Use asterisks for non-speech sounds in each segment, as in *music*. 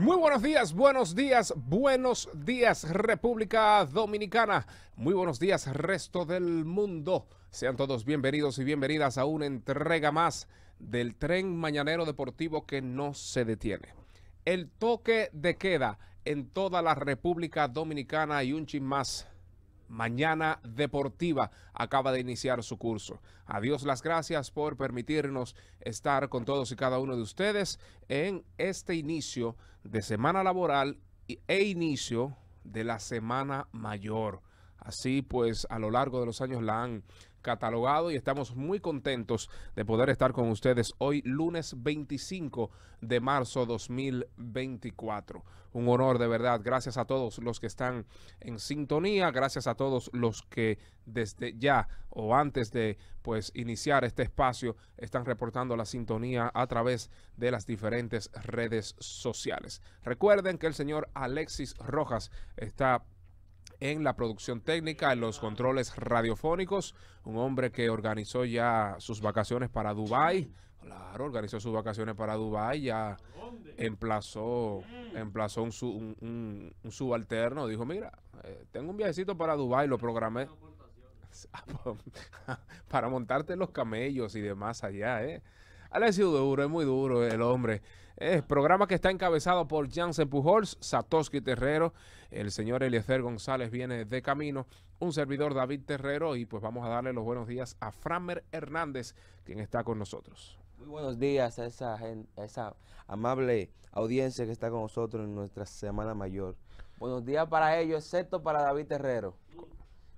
Muy buenos días, buenos días, buenos días República Dominicana, muy buenos días resto del mundo. Sean todos bienvenidos y bienvenidas a una entrega más del tren mañanero deportivo que no se detiene. El toque de queda en toda la República Dominicana y un chin más Mañana Deportiva acaba de iniciar su curso. Adiós, las gracias por permitirnos estar con todos y cada uno de ustedes en este inicio de semana laboral e inicio de la semana mayor. Así pues, a lo largo de los años la han catalogado y estamos muy contentos de poder estar con ustedes hoy lunes 25 de marzo 2024. Un honor de verdad. Gracias a todos los que están en sintonía, gracias a todos los que desde ya o antes de pues iniciar este espacio están reportando la sintonía a través de las diferentes redes sociales. Recuerden que el señor Alexis Rojas está en la producción técnica, en los controles radiofónicos, un hombre que organizó ya sus vacaciones para Dubai. Claro, organizó sus vacaciones para Dubai, ya emplazó, emplazó un, un, subalterno, dijo, mira, eh, tengo un viajecito para Dubai, lo programé *laughs* para montarte los camellos y demás allá, ¿eh? Ha duro, es muy duro el hombre. Es programa que está encabezado por Jansen Pujols, Satoshi Terrero, el señor Eliezer González viene de camino, un servidor David Terrero y pues vamos a darle los buenos días a Framer Hernández, quien está con nosotros. Muy buenos días a esa, esa amable audiencia que está con nosotros en nuestra Semana Mayor. Buenos días para ellos, excepto para David Terrero.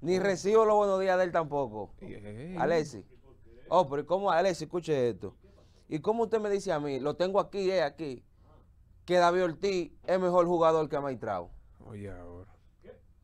Ni recibo los buenos días de él tampoco. Alexi. Oh, pero ¿cómo? Alexi, escuche esto. ¿Y cómo usted me dice a mí, lo tengo aquí, es eh, aquí, que David Ortiz es mejor jugador que Maitrao? Oye, ahora.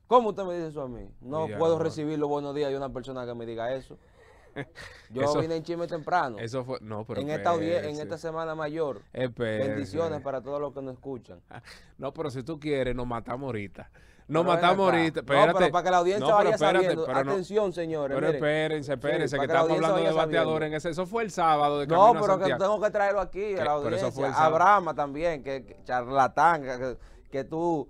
¿Cómo usted me dice eso a mí? No puedo recibir los buenos días de una persona que me diga eso. *laughs* Yo vine en Chime temprano. Eso fue, no, pero en, esta, en esta semana mayor. Bendiciones para todos los que nos escuchan. *laughs* no, pero si tú quieres, nos matamos ahorita no matamos ahorita. Espérate. No, pero para que la audiencia vaya sabiendo. Atención, señores. Pero espérense, espérense, que, estamos hablando de bateadores. En ese, eso fue el sábado de No, pero que tengo que traerlo aquí a la audiencia. Pero también, que, que charlatán, que, tú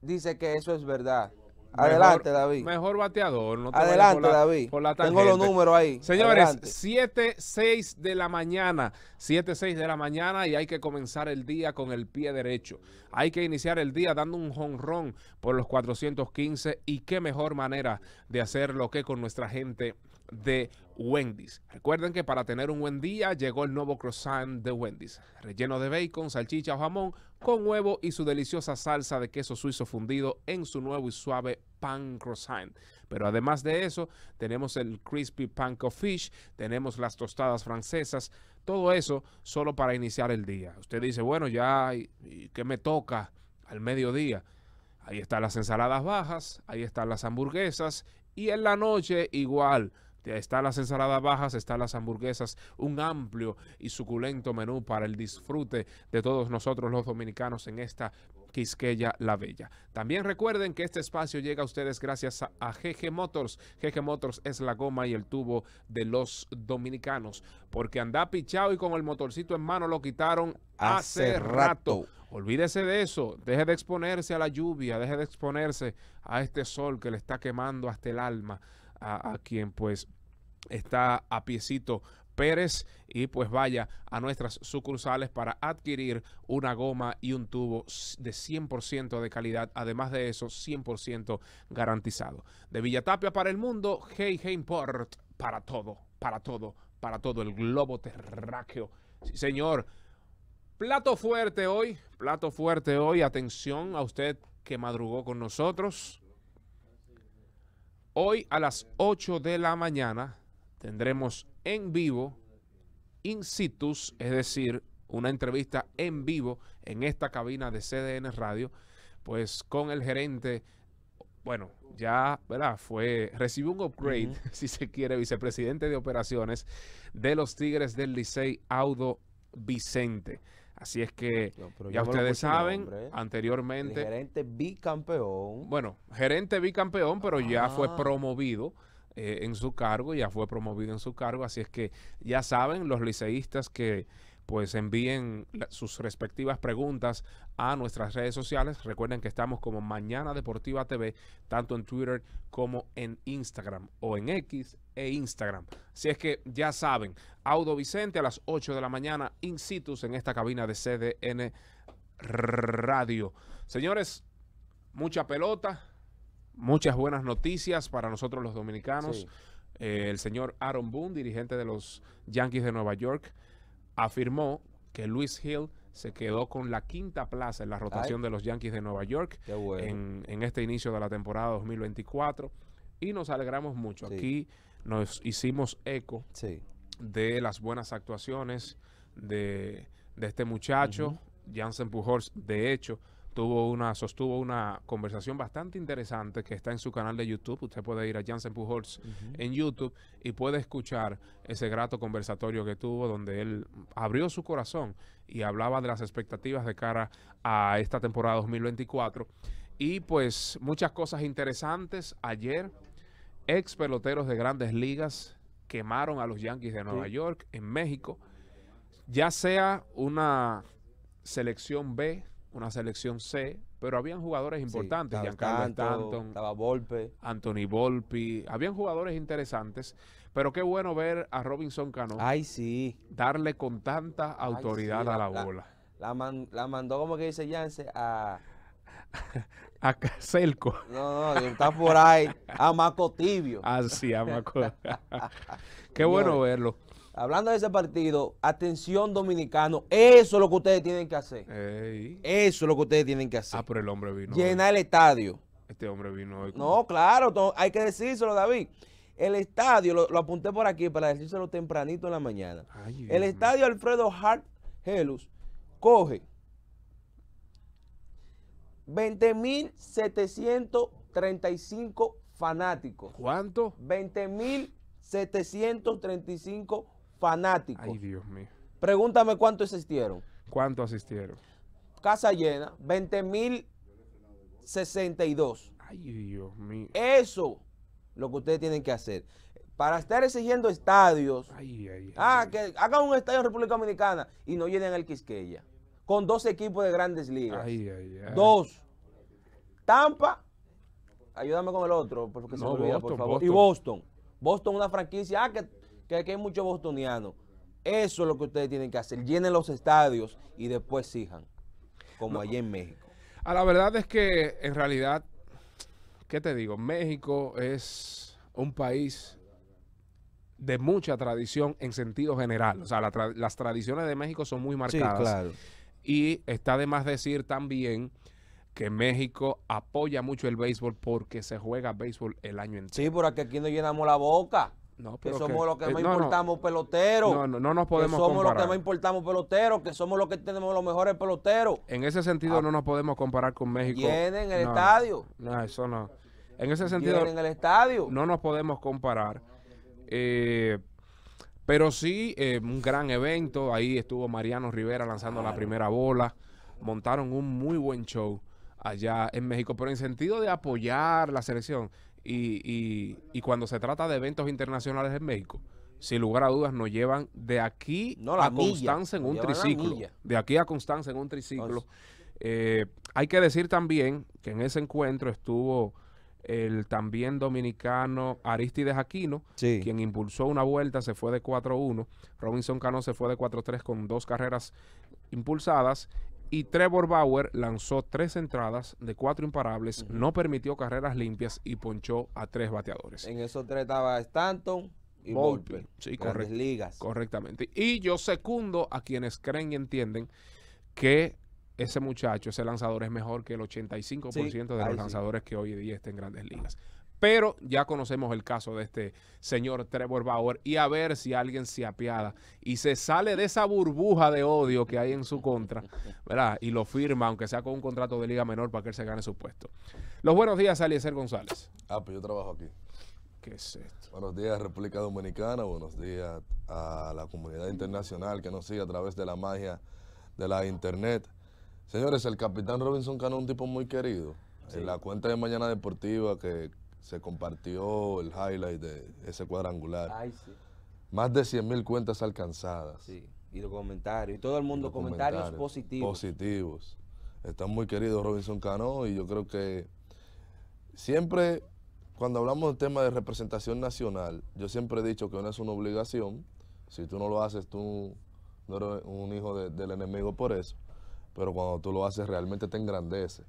dices que eso es verdad. Adelante, David. Mejor bateador. No te Adelante, David. Tengo los números ahí. Señores, 7, 6 de la mañana. 7, 6 de la mañana y hay que comenzar el día con el pie derecho. Hay que iniciar el día dando un jonrón por los 415 y qué mejor manera de hacerlo que con nuestra gente de Wendy's. Recuerden que para tener un buen día llegó el nuevo croissant de Wendy's, relleno de bacon, salchicha o jamón, con huevo y su deliciosa salsa de queso suizo fundido en su nuevo y suave pan croissant. Pero además de eso, tenemos el crispy panko fish, tenemos las tostadas francesas, todo eso solo para iniciar el día. Usted dice, bueno, ya, qué me toca al mediodía? Ahí están las ensaladas bajas, ahí están las hamburguesas y en la noche igual. Están las ensaladas bajas, están las hamburguesas, un amplio y suculento menú para el disfrute de todos nosotros los dominicanos en esta Quisqueya La Bella. También recuerden que este espacio llega a ustedes gracias a, GG Motors. GG Motors es la goma y el tubo de los dominicanos, porque anda pichado y con el motorcito en mano lo quitaron hace, rato. Olvídese de eso, deje de exponerse a la lluvia, deje de exponerse a este sol que le está quemando hasta el alma a quien pues está a piecito Pérez y pues vaya a nuestras sucursales para adquirir una goma y un tubo de 100% de calidad, además de eso 100% garantizado. De Villatapia para el mundo, Hey Hey Import para todo, para todo, para todo el globo terráqueo. Sí, señor. Plato fuerte hoy, plato fuerte hoy. Atención a usted que madrugó con nosotros. Hoy a las 8 de la mañana tendremos en vivo, in situ, es decir, una entrevista en vivo en esta cabina de CDN Radio, pues con el gerente, bueno, ya, ¿verdad? Fue, recibió un upgrade, *laughs* si se quiere, vicepresidente de operaciones de los Tigres del Licey, Audo Vicente. Así es que ya ustedes saben, ¿eh? anteriormente... gerente bicampeón. Bueno, gerente bicampeón, pero ya fue ah. promovido eh, en su cargo, ya fue promovido en su cargo, así es que ya saben los liceístas que pues envíen sus respectivas preguntas a nuestras redes sociales. Recuerden que estamos como Mañana Deportiva TV, tanto en Twitter como en Instagram o en X e Instagram. Así es que ya saben, Audo Vicente a las 8 de la mañana, in situ en esta cabina de CDN Radio. Señores, mucha pelota muchas buenas noticias para nosotros los dominicanos. Eh, el señor Aaron Boone, dirigente de los Yankees de Nueva York, afirmó que Luis Hill se quedó con la quinta plaza en la rotación de los Yankees de Nueva York en, este inicio de la temporada 2024 y nos alegramos mucho. Aquí nos hicimos eco de las buenas actuaciones de, este muchacho, Jansen Pujols, de hecho, tuvo una, sostuvo una conversación bastante interesante que está en su canal de YouTube. Usted puede ir a Jansen Pujols en YouTube y puede escuchar ese grato conversatorio que tuvo donde él abrió su corazón y hablaba de las expectativas de cara a esta temporada 2024. Y pues muchas cosas interesantes. Ayer, ex peloteros de grandes ligas quemaron a los Yankees de Nueva York en México. Ya sea una selección B una selección C, pero habían jugadores importantes, sí, Giancarlo Stanton, estaba Volpe. Anthony Volpi, habían jugadores interesantes, pero qué bueno ver a Robinson Cano Ay, sí. darle con tanta autoridad a la, bola. La, mandó, como que dice Yance, a... *laughs* a Caselco. No, no, está por ahí. A Maco Tibio. Así, ah, sí, a Maco. *laughs* qué bueno verlo. Hablando de ese partido, atención dominicano, eso es lo que ustedes tienen que hacer. Eso es lo que ustedes tienen que hacer. Ah, pero el hombre vino. Llenar el estadio. Este hombre vino hoy. No, claro, hay que decírselo, David. El estadio, lo, apunté por aquí para decírselo tempranito en la mañana. el estadio Alfredo Hart Helus coge 20.735 fanáticos. ¿Cuánto? 20.735 fanáticos fanáticos. Ay, Dios mío. Pregúntame cuánto asistieron. ¿Cuánto asistieron? Casa llena, 20 mil 62. Ay, Dios mío. Eso lo que ustedes tienen que hacer. Para estar exigiendo estadios. Ay, ay, ay, ah, que hagan un estadio en República Dominicana y no llenen el Quisqueya. Con dos equipos de grandes ligas. Ay, ay, Dos. Tampa. Ayúdame con el otro, porque se por favor. Y Boston. Boston, una franquicia. Ah, que que aquí hay muchos bostonianos. Eso es lo que ustedes tienen que hacer. Llenen los estadios y después sigan, como allá allí en México. A ah, la verdad es que en realidad, ¿qué te digo? México es un país de mucha tradición en sentido general. O sea, las tradiciones de México son muy marcadas. Sí, claro. Y está de más decir también que México apoya mucho el béisbol porque se juega béisbol el año entero. Sí, por aquí no llenamos la boca que somos los que eh, más importamos peloteros. No, nos podemos que somos los que más importamos peloteros, que somos los que tenemos los mejores peloteros. En ese sentido ah. no nos podemos comparar con México. en el estadio. No, eso no. En ese sentido en el estadio. No nos podemos comparar. Eh, pero sí, eh, un gran evento. Ahí estuvo Mariano Rivera lanzando la primera bola. Montaron un muy buen show allá en México. Pero en sentido de apoyar la selección, y, y, cuando se trata de eventos internacionales en México, sin lugar a dudas, nos llevan de aquí a Constanza en un triciclo. De aquí a Constanza en un triciclo. Eh, hay que decir también que en ese encuentro estuvo el también dominicano Aristides Aquino, quien impulsó una vuelta, se fue de 4-1. Robinson Cano se fue de 4-3 con dos carreras impulsadas. Y Trevor Bauer lanzó tres entradas de cuatro imparables, no permitió carreras limpias y ponchó a tres bateadores. En esos tres estaba Stanton y Volpe. ligas. Correctamente. Y yo secundo a quienes creen y entienden que ese muchacho, ese lanzador es mejor que el 85% de los lanzadores que hoy en día están en grandes ligas. Pero ya conocemos el caso de este señor Trevor Bauer y a ver si alguien se apiada y se sale de esa burbuja de odio que hay en su contra, ¿verdad? Y lo firma, aunque sea con un contrato de liga menor, para que él se gane su puesto. Los buenos días, Aliezer González. Ah, pues yo trabajo aquí. ¿Qué es esto? Buenos días, República Dominicana. Buenos días a la comunidad internacional que nos sigue a través de la magia de la internet. Señores, el capitán Robinson Cano es un tipo muy querido. En la cuenta de Mañana Deportiva que se compartió el highlight de ese cuadrangular. Más de 100 mil cuentas alcanzadas. y los comentarios. Y todo el mundo, comentarios, positivos. Positivos. están muy queridos Robinson Cano y yo creo que siempre, cuando hablamos del tema de representación nacional, yo siempre he dicho que no es una obligación. Si tú no lo haces, tú no eres un hijo del enemigo por eso. Pero cuando tú lo haces, realmente te engrandece.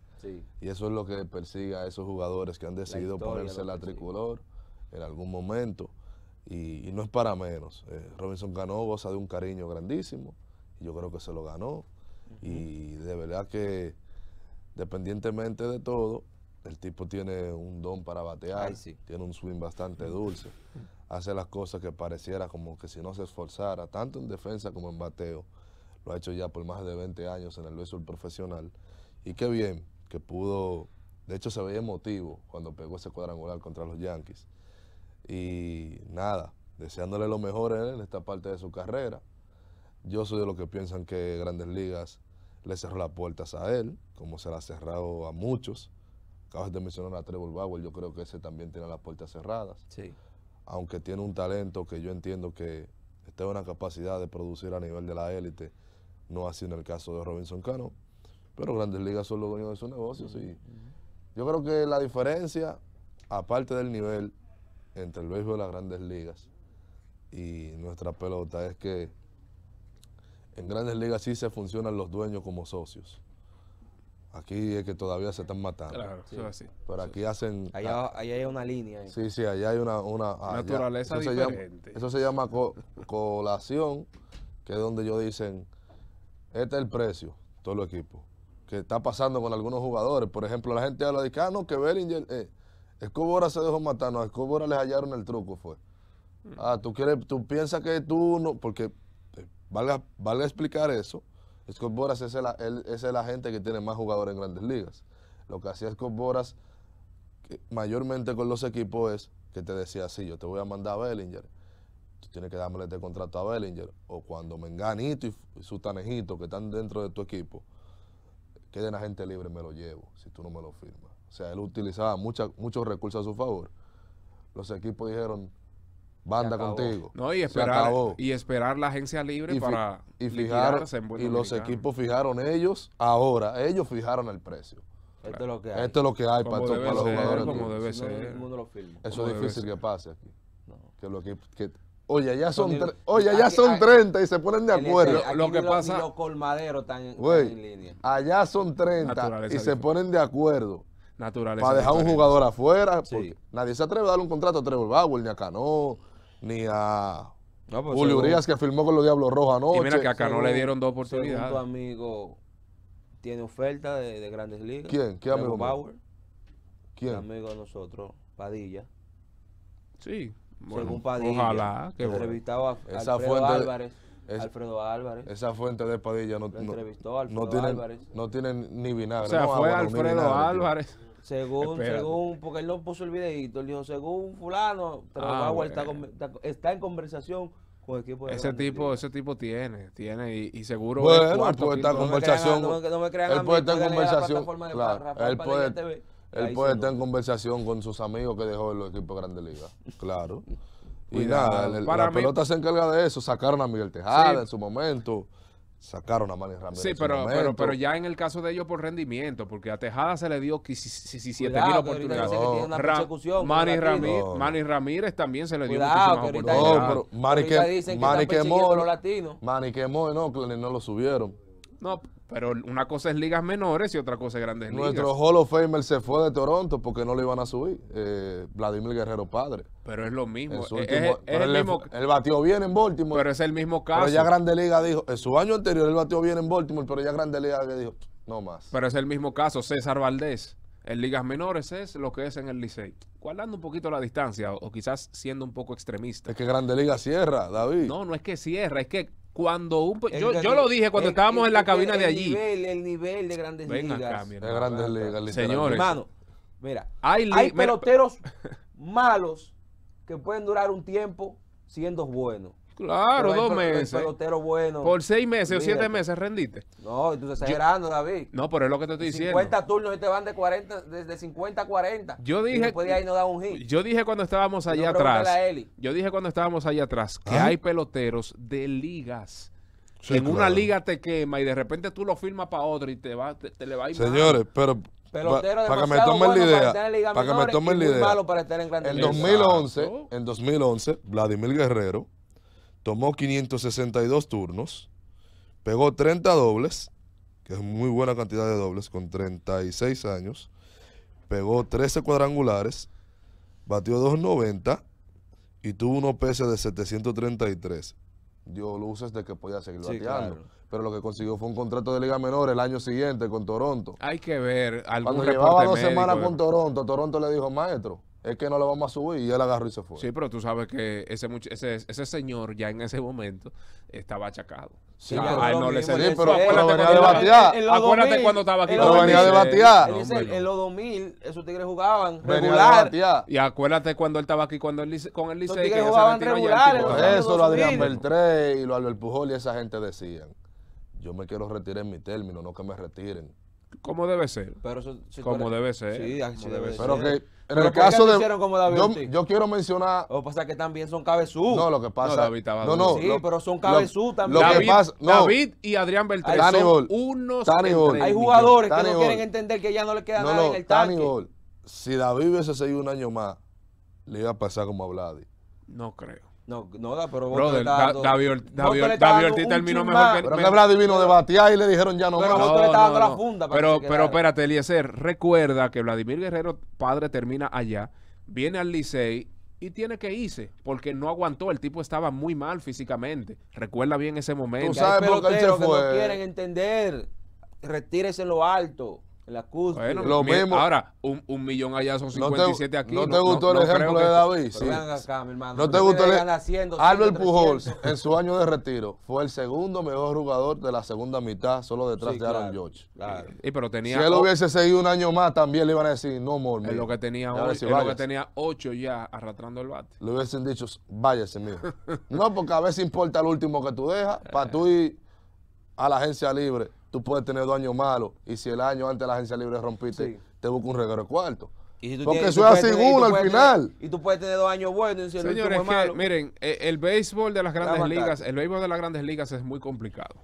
Y eso es lo que persigue a esos jugadores que han decidido ponerse la tricolor en algún momento. Y, no es para menos. Eh, Robinson ganó, goza de un cariño grandísimo. Y yo creo que se lo ganó. Y de verdad que, dependientemente de todo, el tipo tiene un don para batear, tiene un swing bastante dulce, hace las cosas que pareciera como que si no se esforzara, tanto en defensa como en bateo, lo ha hecho ya por más de 20 años en el béisbol profesional. Y qué bien, que pudo, de hecho se veía emotivo cuando pegó ese cuadrangular contra los Yankees. Y nada, deseándole lo mejor él en esta parte de su carrera. Yo soy de los que piensan que Grandes Ligas le cerró las puertas a él, como se le ha cerrado a muchos. Acabas de mencionar a Trevor Bauer, yo creo que ese también tiene las puertas cerradas. Sí. Aunque tiene un talento que yo entiendo que está en una capacidad de producir a nivel de la élite, no así en el caso de Robinson Cano. Pero Grandes Ligas son los dueños de sus negocios yo creo que la diferencia, aparte del nivel entre el béisbol de las Grandes Ligas y nuestra pelota, es que en Grandes Ligas sí se funcionan los dueños como socios. Aquí es que todavía se están matando. Claro, así. Pero aquí hacen. Allá, hay una línea. Sí, sí, allá hay una. una Naturaleza eso diferente. Se llama, eso se llama colación, que es donde ellos dicen: Este es el precio, todo el equipo que está pasando con algunos jugadores. Por ejemplo, la gente habla de que, ah, no, que Bellinger, eh, Escobora se dejó matar, no, a Escobora les hallaron el truco, fue. Mm. Ah, tú quieres, tú piensas que tú no, porque eh, valga, explicar eso, Scott es el, es el agente que tiene más jugadores en grandes ligas. Lo que hacía Scott mayormente con los equipos es que te decía así, yo te voy a mandar a Bellinger, tú tienes que darme este contrato a Bellinger, o cuando Menganito y, y tanejitos que están dentro de tu equipo, quede la gente libre, me lo llevo, si tú no me lo firmas. O sea, él utilizaba mucha, muchos recursos a su favor. Los equipos dijeron, banda contigo. No, y esperar, y esperar la agencia libre para y fijar, Y los equipos fijaron ellos, ahora, ellos fijaron el precio. Esto es lo que hay. Esto es lo que hay para, los jugadores. Como debe ser. Eso es difícil que pase aquí. Que, los equipos que Oye, ya son, oye, allá son 30 y se ponen de acuerdo. lo que pasa. los colmaderos están, en línea. Allá son 30 y se ponen de acuerdo. Naturaleza. Para dejar un jugador afuera. Nadie se atreve a darle un contrato a Trevor Bauer, ni a Cano, ni a pues Julio Urias que firmó con los Diablos Rojos anoche. Y mira que a Cano le dieron dos oportunidades. tu amigo tiene oferta de, grandes ligas. ¿Quién? ¿Qué amigo? Bauer. ¿Quién? Un amigo de nosotros, Padilla. Sí. Bueno, según Padilla. Ojalá. Que entrevistaba a Esa Alfredo fuente, Álvarez. Es, Alfredo Álvarez. Esa fuente de Padilla no, entrevistó no, Álvarez. no tienen ni vinagre. O sea, no, fue Alfredo vinagre, Álvarez. Tío. Según, Espérate. según, porque él no puso el videito, él dijo, según fulano, ah, bueno. está, está, en conversación con el equipo de Ese tipo, ese tipo tiene, tiene, y, y seguro bueno, él puede estar en conversación. Él puede estar en conversación. Él puede él puede estar en conversación con sus amigos que dejó en los equipos de Grandes Ligas. Claro. Y nada, la, pelota se encarga de eso. Sacaron a Miguel Tejada en su momento. Sacaron a Manny Ramírez. Sí, pero, pero, pero ya en el caso de ellos por rendimiento, porque a Tejada se le dio 17 mil oportunidades. Mani Manny, Ramírez, Manny Ramírez también se le dio Cuidado, muchísimas oportunidades. No, pero Manny, que, Manny quemó. Manny que no, no lo subieron. No, pero una cosa es ligas menores y otra cosa es grandes ligas. Nuestro Hall of Famer se fue de Toronto porque no lo iban a subir. Eh, Vladimir Guerrero padre. Pero es lo mismo. el él, batió bien en Baltimore. Pero es el mismo caso. Pero ya Grande Liga dijo, en su año anterior él batió bien en Baltimore, pero ya Grande Liga dijo, no más. Pero es el mismo caso. César Valdés en ligas menores es lo que es en el Liceo Guardando un poquito la distancia o, o, quizás siendo un poco extremista. Es que Grande Liga cierra, David. No, no es que cierra, es que cuando yo, lo dije cuando estábamos en la cabina de allí. el nivel de grandes Señores. Hermano, mira, hay peloteros malos que pueden durar un tiempo siendo buenos. Claro, dos meses. Por seis meses o siete meses rendiste. No, y tú estás exagerando, David. No, pero es lo que te estoy diciendo. 50 turnos y te van de 40, desde 50 a 40. Yo dije. ahí Yo dije cuando estábamos allá atrás. Yo dije cuando estábamos allá atrás que ¿Ah? hay peloteros de ligas. en una liga te quema y de repente tú lo firmas para otra y te va, te, le va a ir Señores, pero pelotero para que me tomen bueno la idea, para, que me tomen la idea. Malo para estar en el 2011, en 2011, Vladimir Guerrero tomó 562 turnos, pegó 30 dobles, que es muy buena cantidad de dobles, con 36 años, pegó 13 cuadrangulares, batió 290 y tuvo un OPS de 733. Dio luces de que podía seguir bateando. Pero lo que consiguió fue un contrato de Liga Menor el año siguiente con Toronto. Hay que ver. Cuando llevaba dos semanas con Toronto, Toronto le dijo, maestro, es que no lo vamos a subir y él agarró y se fue. Sí, pero tú sabes que ese, ese, señor ya en ese momento estaba achacado. Sí, pero, de batear. Acuérdate cuando estaba aquí. Pero venía de batear. en los 2000, esos tigres jugaban regular. y acuérdate cuando él estaba aquí cuando el, con el Licey. que jugaban regular. Eso lo Adrián Beltré y lo Albert Pujol y esa gente decían. Yo me quiero retirar en mi término, no que me retiren. Como debe ser. Pero como debe ser. Sí, así debe ser. Pero que en el caso de. yo, quiero mencionar. O pasa que también son Cabezú No, lo que pasa. No, David no, Sí, pero son cabezudos también. Lo que David, pasa, David y Adrián Beltrán son unos. hay jugadores que no quieren entender que ya no le queda nada en el tanque. Si David hubiese seguido un año más, le iba a pasar como a Vladi. No creo. No, no, da, pero Brother, da, David, Ortiz, David terminó mejor que... Pero que vino de y le dijeron ya no. Pero le la Pero, pero espérate, Eliezer, recuerda que Vladimir Guerrero, padre, termina allá, viene al Licey y tiene que irse porque no aguantó. El tipo estaba muy mal físicamente. Recuerda bien ese momento. Tú sabes por qué Que no quieren entender. Retírese en lo alto. La lo mismo. Ahora, un, millón allá son 57 aquí. ¿No, te gustó el ejemplo de David? no te gustó el ejemplo. Pujols, en su año de retiro, fue el segundo mejor jugador de la segunda mitad, solo detrás de Aaron George. Y, pero tenía, si él hubiese seguido un año más, también le iban a decir, no, amor. Es lo que tenía hoy, lo que tenía ocho ya arrastrando el bate. Le hubiesen dicho, váyase, mío. no, porque a veces importa el último que tú dejas, para tú ir a la agencia libre puedes tener dos años malos y si el año antes la agencia libre rompiste, te busca un regalo cuarto. ¿Y Porque eso es así al final. y tú puedes tener dos años buenos el Señores, miren, eh, el béisbol de las grandes ligas, el béisbol de las grandes ligas es muy complicado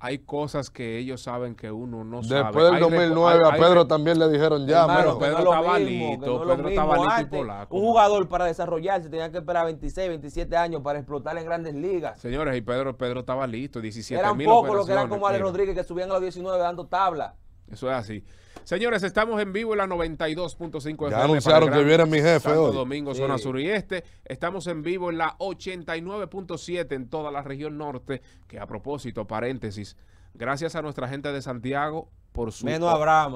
hay cosas que ellos saben que uno no sabe. Después del 2009 a Pedro también le dijeron ya, Pedro estaba listo, Pedro estaba listo polaco. Un jugador para desarrollarse tenía que esperar 26, 27 años para explotar en grandes ligas. Señores, y Pedro Pedro estaba listo, 17 Eran pocos los que eran como Ale Rodríguez que subían a los 19 dando tabla. Eso es así. Señores, estamos en vivo en la 92.5 Ya anunciaron que viene mi jefe Santo hoy. Domingo, zona sur y este. Estamos en vivo en la 89.7 en toda la región norte, que a propósito, paréntesis, gracias a nuestra gente de Santiago por su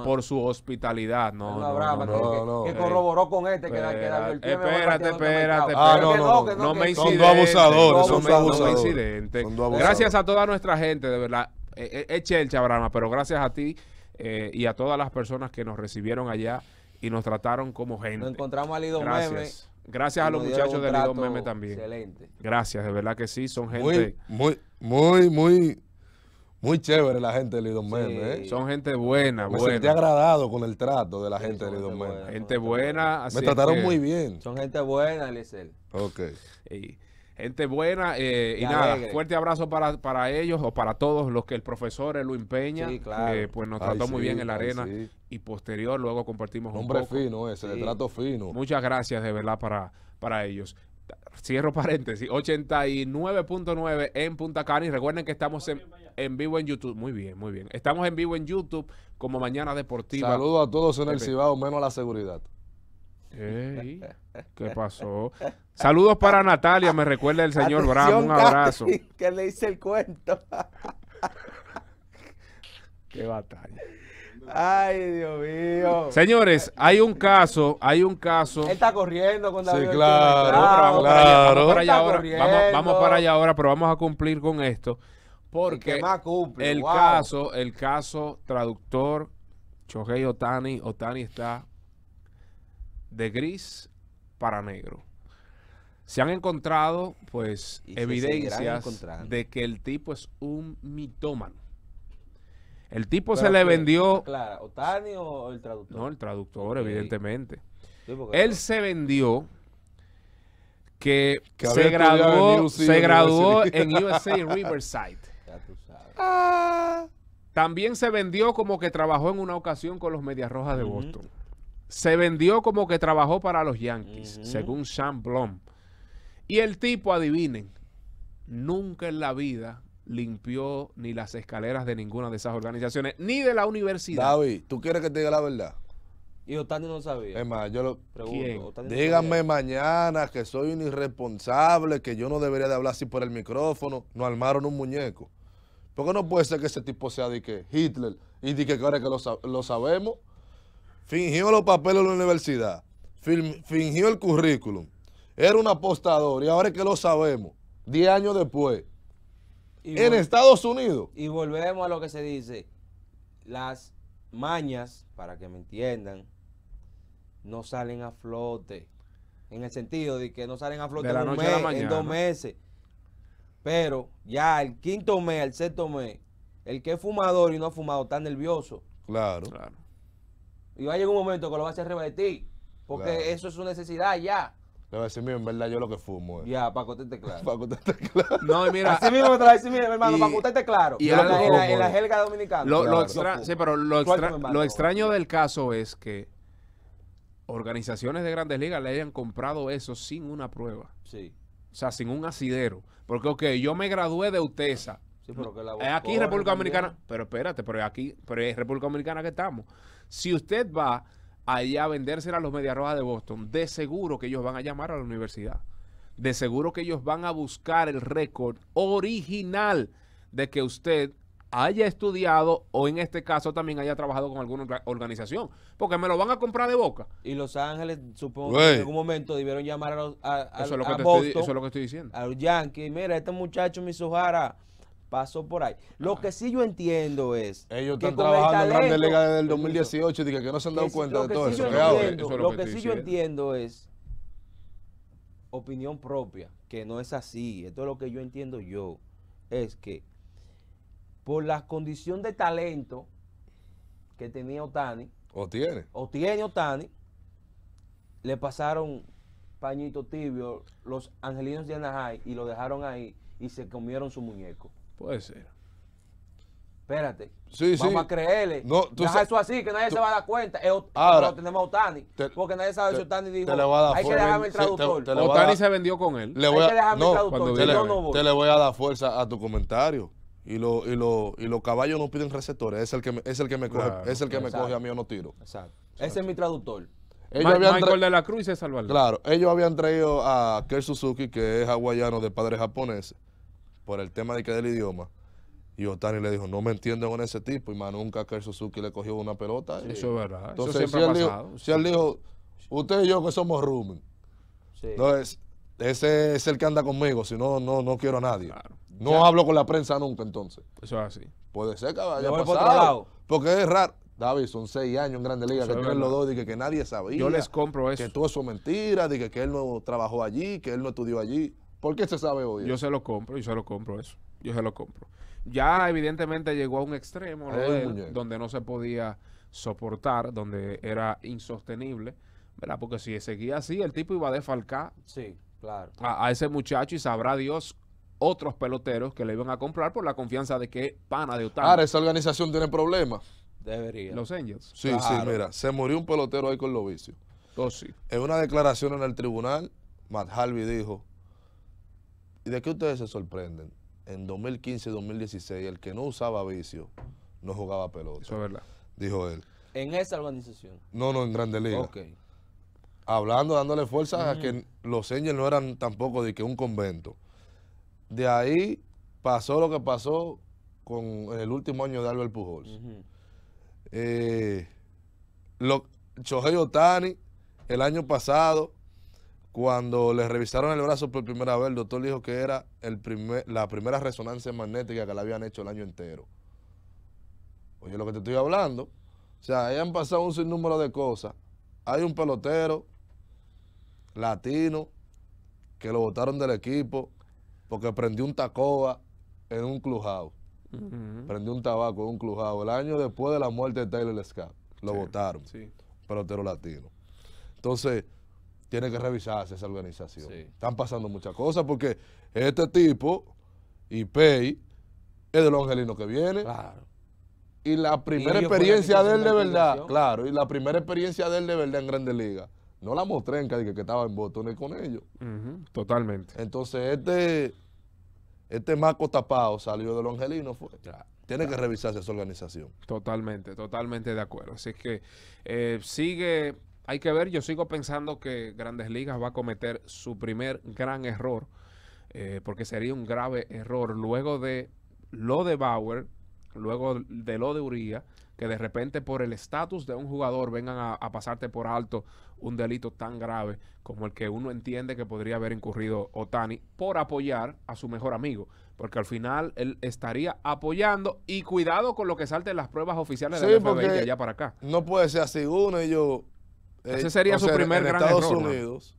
por su hospitalidad, no, Menos no, no, que, eh, corroboró con este que, espérate, el Espérate, espérate, ah, no, no, no, no, me incidente, dos abusadores, son dos Gracias a toda nuestra gente, de verdad. Eh, eh, es chelcha, Chabrama, pero gracias a ti eh, y a todas las personas que nos recibieron allá y nos trataron como gente. Nos encontramos a Lidón Meme. Gracias a los muchachos de Lidón Meme también. Excelente. Gracias, de verdad que sí, son gente. Muy, muy, muy, muy, chévere la gente de Lidón Meme. ¿eh? Son gente buena, Me sentí agradado con el trato de la gente de Lidón Meme. Gente buena. Así Me trataron muy bien. Son gente buena, Elisel. Ok. Gente buena eh, y nada, fuerte abrazo para, ellos o para todos los que el profesor lo empeña. Eh, pues nos trató muy bien en la arena y posterior luego compartimos Hombre un poco. fino ese, le trato fino. Muchas gracias de verdad para, para ellos. Cierro paréntesis, 89.9 en Punta Cana y recuerden que estamos en, vivo en YouTube. Muy bien, muy bien. Estamos en vivo en YouTube como Mañana Deportiva. Saludos a todos en el Cibao, menos a la seguridad. *laughs* ¿Qué pasó? Saludos para Natalia, me recuerda el señor Bravo. Un abrazo. *laughs* que le hice el cuento. *laughs* Qué batalla. Ay, Dios mío. Señores, hay un caso, hay un caso. Él está corriendo con David. Sí, claro, vamos, Para allá, ahora, vamos, para allá ahora, pero vamos a cumplir con esto. Porque el, caso, el caso traductor, Chohei Otani, Otani está de gris para negro. Se han encontrado, pues, evidencia evidencias de que el tipo es un mitómano. El tipo se le vendió... claro, ¿Otani o el traductor? No, el traductor, evidentemente. Él se vendió que, se graduó, se graduó en USA Riverside. *laughs* También se vendió como que trabajó en una ocasión con los Medias Rojas de Boston. Se vendió como que trabajó para los Yankees, según Sam Blom. Y el tipo, adivinen, nunca en la vida limpió ni las escaleras de ninguna de esas organizaciones, ni de la universidad. David, ¿tú quieres que te diga la verdad? Y Otani no sabía. Es más, yo lo pregunto. Díganme mañana que soy un irresponsable, que yo no debería de hablar así por el micrófono. Nos armaron un muñeco. Porque no puede ser que ese tipo sea de que Hitler y de que ahora que lo, lo sabemos fingió los papeles de la universidad, fingió el currículum, era un apostador y ahora es que lo sabemos, Diez años después, en Estados Unidos. Y volvemos a lo que se dice, las mañas, para que me entiendan, no salen a flote, en el sentido de que no salen a flote en, un dos meses, pero ya el quinto mes, el sexto mes, el que es fumador y no ha fumado está nervioso. Claro. claro. Y va a llegar un momento que lo va a hacer Porque eso es su necesidad ya. Le voy a decir, en verdad yo lo que fumo. Eh. Ya, para que usted esté claro. *laughs* claro. No, mira. Así mismo te lo voy a decir, mira, hermano, para que usted esté claro. Y, en, la, en, jerga dominicana. Lo, sí, pero lo, extraño del caso es que organizaciones de grandes ligas le hayan comprado eso sin una prueba. Sí. O sea, sin un asidero. Porque, ok, yo me gradué de UTESA. Sí, pero que la aquí en República Dominicana. Pero espérate, pero aquí, pero es República Dominicana que estamos. Si usted va allá a vendérsela a los media Rojas de Boston, de seguro que ellos van a llamar a la universidad. De seguro que ellos van a buscar el récord original de que usted haya estudiado o en este caso también haya trabajado con alguna organización, porque me lo van a comprar de boca. Y Los Ángeles, supongo que en algún momento debieron llamar a, los, a, lo que Boston, estoy, diciendo. A los Yankees, mira, este muchacho, mi sujara pasó por ahí. Lo que sí yo entiendo es. Ellos están trabajando en la Ligas desde el 2018 y que, no se han dado cuenta de todo eso. lo, que, sí yo entiendo es opinión propia, que no es así. Esto es lo que yo entiendo yo. Es que por la condición de talento que tenía Otani. O tiene. O tiene Otani. Le pasaron pañito tibio los angelinos de Anaheim y lo dejaron ahí y se comieron su muñeco. Puede ser. Espérate. Sí, Vamos a creerle. No, eso así, que nadie se va a dar cuenta. tenemos a Otani. porque nadie sabe si Otani dijo. le a dar hay que dejarme el traductor. Otani se vendió con él. hay que dejarme el traductor. Te, le voy a dar fuerza a tu comentario. Y los y lo, y los caballos no piden receptores. Es el que me, es el que me coge, es el que me coge a mí o no tiro. Exacto. Ese es mi traductor. Ellos de la Cruz y César Claro, ellos habían traído a Ker Suzuki, que es hawaiano de padres japoneses por el tema de que del idioma. Y Otani le dijo, no me entienden con ese tipo. Y más nunca que el Suzuki le cogió una pelota. Eso es verdad. Entonces, si, él dijo, dijo, usted y yo que somos rumen. Entonces, ese es el que anda conmigo. Si no, no, no quiero a nadie. No hablo con la prensa nunca entonces. Eso es así. Puede ser que Porque es raro. David, son seis años en Grande Liga, que los dos, que, que nadie sabía. Yo les compro eso. Que todo eso es mentira, dije que él no trabajó allí, que él no estudió allí. ¿Por qué se sabe hoy? Yo se lo compro, yo se lo compro eso. Yo se lo compro. Ya evidentemente llegó a un extremo donde no se podía soportar, donde era insostenible, ¿verdad? Porque si seguía así, el tipo iba a defalcar sí, claro. a, ese muchacho y sabrá Dios otros peloteros que le iban a comprar por la confianza de que pana de Utah. Ahora, esa organización tiene problemas. Debería. Los Angels. Sí, sí, mira, se murió un pelotero ahí con los vicios. Oh, sí. En una declaración en el tribunal, Matt Harvey dijo, ¿Y de qué ustedes se sorprenden? En 2015 2016, el que no usaba vicio no jugaba pelota. Eso es verdad. Dijo él. ¿En esa organización? No, no, en Grande Liga. Hablando, dándole fuerza a que mm. los Angels no eran tampoco de que un convento. De ahí pasó lo que pasó con el último año de Albert Pujols. Uh eh, Otani, el año pasado, cuando le revisaron el brazo por primera vez, el doctor dijo que era la primera resonancia magnética que le habían hecho el año entero. Oye, lo que te estoy hablando. O sea, ahí han pasado un sinnúmero de cosas. Hay un pelotero latino que lo botaron del equipo porque prendió un tacoba en un clubhouse. Prendió un tabaco en un clubhouse. El año después de la muerte de Taylor Scott, lo votaron. sí. Pelotero latino. Entonces, tiene que revisarse esa organización. Están pasando muchas cosas porque este tipo, Ipey, es de los angelinos que viene. Claro. Y la primera experiencia de él de verdad, claro, y la primera experiencia de él de verdad en Grandes Ligas, no la mostré en que, que estaba en botones con ellos. Totalmente. Entonces, este, este maco tapado salió de los angelinos, fue. Tiene que revisarse esa organización. Totalmente, totalmente de acuerdo. Así que eh, sigue hay que ver, yo sigo pensando que Grandes Ligas va a cometer su primer gran error, eh, porque sería un grave error luego de lo de Bauer, luego de lo de Uría, que de repente por el estatus de un jugador vengan a, pasarte por alto un delito tan grave como el que uno entiende que podría haber incurrido Otani por apoyar a su mejor amigo. Porque al final él estaría apoyando y cuidado con lo que salten las pruebas oficiales de la FBI de allá para acá. No puede ser así. Uno y yo, eh, Ese sería su primer en Estados Unidos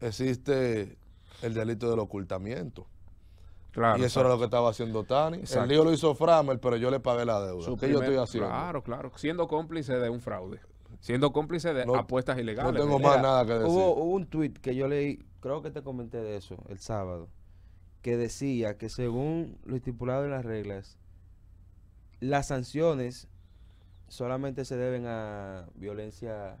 existe el delito del ocultamiento. y eso era lo que estaba haciendo Tani. El lío lo hizo Framer, pero yo le pagué la deuda. yo estoy haciendo? Claro, claro. Siendo cómplice de un fraude. Siendo cómplice de apuestas ilegales. No tengo más nada que decir. Hubo, hubo un tweet que yo leí, creo que te comenté de eso el sábado, que decía que según lo estipulado en las reglas, las sanciones solamente se deben a violencia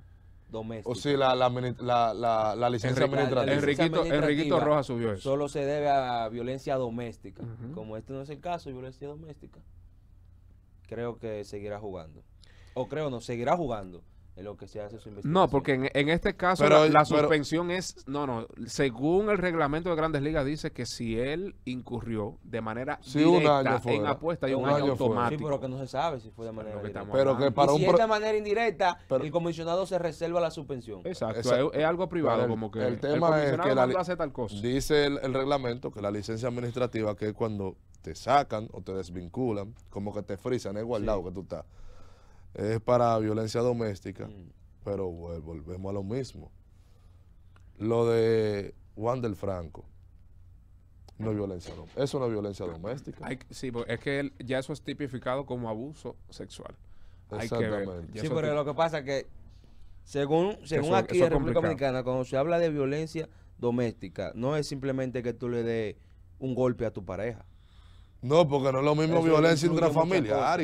doméstica. O sea, la, la, la, licencia administrativa. Enriquito, Rojas subió eso. Solo se debe a violencia doméstica. Como este no es el caso, violencia doméstica. Creo que seguirá jugando. O creo no, seguirá jugando lo que se hace su No, porque en, este caso la, suspensión es, no, no, según el reglamento de Grandes Ligas dice que si él incurrió de manera sí, directa en apuesta y un, año, automático. Sí, pero que no se sabe si fue de manera Pero que para y si es de manera indirecta, el comisionado se reserva la suspensión. Exacto, Es, algo privado el, como que tema es que la, hace tal cosa. Dice el, reglamento que la licencia administrativa que es cuando te sacan o te desvinculan, como que te frisan, es guardado que tú estás es para violencia doméstica, mm. pero volvemos a lo mismo. Lo de Juan del Franco. No violencia doméstica. Eso no es violencia doméstica. sí, pues, es que él, ya eso es tipificado como abuso sexual. Hay que sí, pero lo que pasa es que según, según aquí en República Dominicana, cuando se habla de violencia doméstica, no es simplemente que tú le des un golpe a tu pareja. No, porque no es lo mismo violencia intrafamiliar,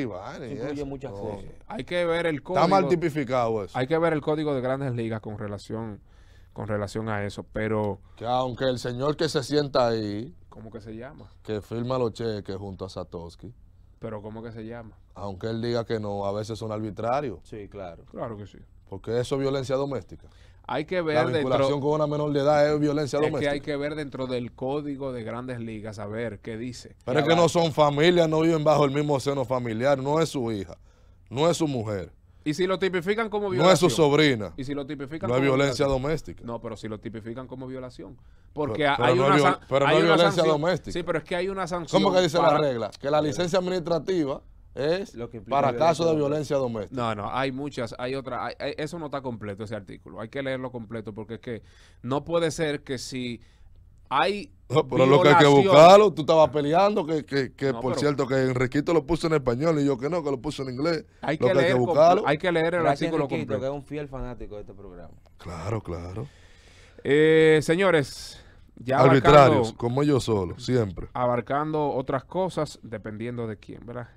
muchas cosas. Hay que ver el código. Está mal tipificado eso. Hay que ver el código de grandes ligas con relación, con relación a eso, pero... Que aunque el señor que se sienta ahí... ¿Cómo que se llama? Que firma los cheques junto a Satoshi. Pero ¿cómo que se llama? Aunque él diga que no, a veces son arbitrarios. Sí, claro. Claro que sí. Porque eso es violencia doméstica. Hay que ver la vinculación dentro, con una menor de edad es violencia es Que hay que ver dentro del código de grandes ligas, a ver qué dice. Pero es que no son familias, no viven bajo el mismo seno familiar, no es su hija, no es su mujer. Y si lo tipifican como violación. No es su sobrina. Y si lo tipifican no es violencia doméstica. No, pero si lo tipifican como violación. Porque hay una. pero no es violencia doméstica. Sí, pero es que hay una sanción. ¿Cómo que dice la regla? Que la licencia administrativa es para casos de violencia doméstica. No, no, hay muchas, hay otras, eh, eso no está completo ese artículo, hay que leerlo completo porque es que no puede ser que si hay pero lo que hay que buscarlo, tú estabas peleando que, por cierto que Enriquito lo puso en español y yo que no, que lo puso en inglés. Hay que, leerlo, leer, hay que leer el artículo completo. que es un fiel fanático de este programa. Claro, claro. Eh, señores, ya arbitrarios, como yo solo, siempre. Abarcando otras cosas dependiendo de quién, ¿verdad?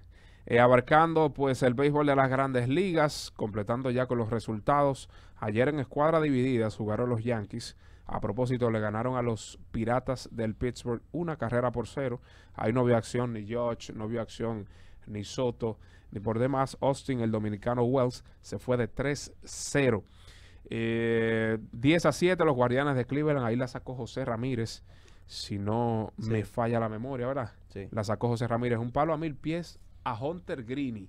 Eh, abarcando pues el béisbol de las grandes ligas, completando ya con los resultados. Ayer en escuadra dividida jugaron los Yankees. A propósito, le ganaron a los Piratas del Pittsburgh una carrera por cero. Ahí no vio acción ni George, no vio acción ni Soto, ni por demás. Austin, el dominicano Wells, se fue de 3-0. 10 eh, a 7 los Guardianes de Cleveland, ahí la sacó José Ramírez, si no me falla la memoria, ¿verdad? Sí. La sacó José Ramírez, un palo a mil pies a Hunter Greeny,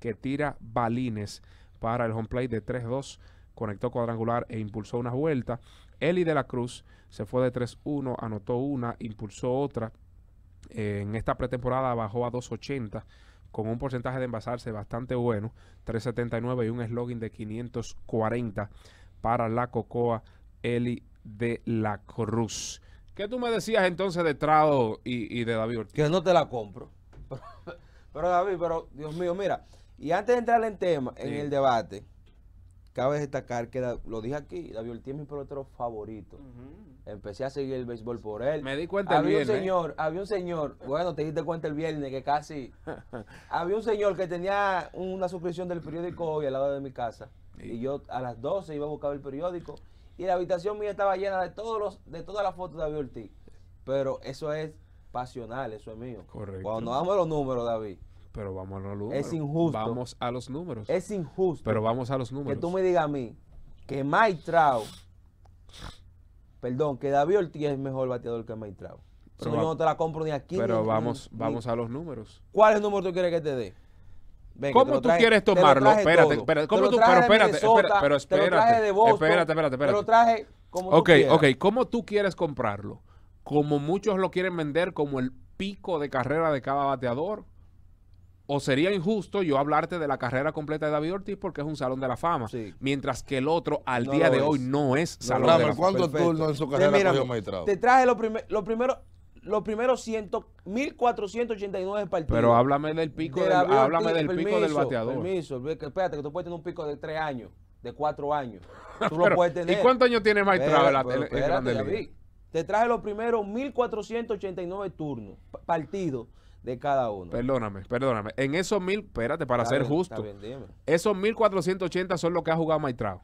que tira balines para el home play de 3-2, conectó cuadrangular e impulsó una vuelta. Eli de la Cruz se fue de 3-1, anotó una, impulsó otra. en esta pretemporada bajó a 280 con un porcentaje de envasarse bastante bueno, 379 y un slogan de 540 para la Cocoa Eli de la Cruz. ¿Qué tú me decías entonces de Trado y, y de David Ortiz? Que no te la compro. Pero David, pero Dios mío, mira, y antes de entrar en tema, en el debate, cabe destacar que lo dije aquí, David Ortiz es mi pelotero favorito. Empecé a seguir el béisbol por él. Me di cuenta había el viernes. Un señor, había un señor, bueno, te diste cuenta el viernes que casi. *laughs* había un señor que tenía una suscripción del periódico hoy al lado de mi casa. Y yo a las 12 iba a buscar el periódico y la habitación mía estaba llena de todos los de todas las fotos de David Ortiz. Pero eso es pasional, eso es mío. Correcto. Cuando vamos a los números, David. Pero vamos a los números. Es injusto. Vamos a los números. Es injusto. Pero vamos a los números. Que tú me digas a mí que Mike Trout, perdón, que David Ortiz es mejor bateador que Mike Trout. Pero si no, yo no te la compro ni aquí. Pero vamos, vamos a los números. ¿Cuál es el número que tú quieres que te dé? ¿Cómo tú quieres tomarlo? Espérate, espérate. ¿Cómo tú? Pero espérate, espérate, pero espérate. espérate, espérate, traje como Ok, ok. ¿Cómo tú quieres comprarlo? como muchos lo quieren vender como el pico de carrera de cada bateador. O sería injusto yo hablarte de la carrera completa de David Ortiz porque es un salón de la fama. Mientras que el otro al día de hoy no es salón de la fama. en su carrera Te traje los primeros los primeros 1489 partidos. Pero háblame del pico, del, háblame pico del bateador. Permiso, espérate, que tú puedes tener un pico de 3 años, de 4 años. *laughs* ¿Y cuántos años tiene maestrado en la, te traje los primeros 1.489 turnos, partidos de cada uno. Perdóname, perdóname. En esos mil, espérate, para ser justo, esos 1.480 son los que ha jugado Maitrao.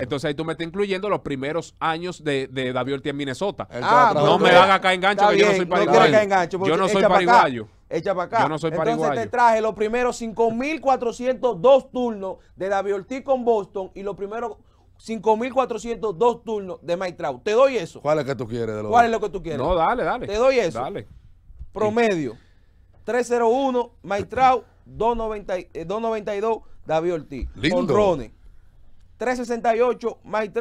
Entonces ahí tú me estás incluyendo los primeros años de, de David Ortiz en Minnesota. Ah, no me hagas caer engancho que yo no soy pariguayo. No yo no soy paraguayo. Echa para acá. Yo no soy Entonces te traje los primeros 5.402 turnos de David Ortiz con Boston y los primeros 5.402 turnos de Mike Te doy eso. ¿Cuál es que tú quieres? ¿Cuál es lo que tú quieres? No, dale, dale. Te doy eso. Dale. Promedio. 301, Mike 292, eh, David Ortiz. Lindo. 368, Mike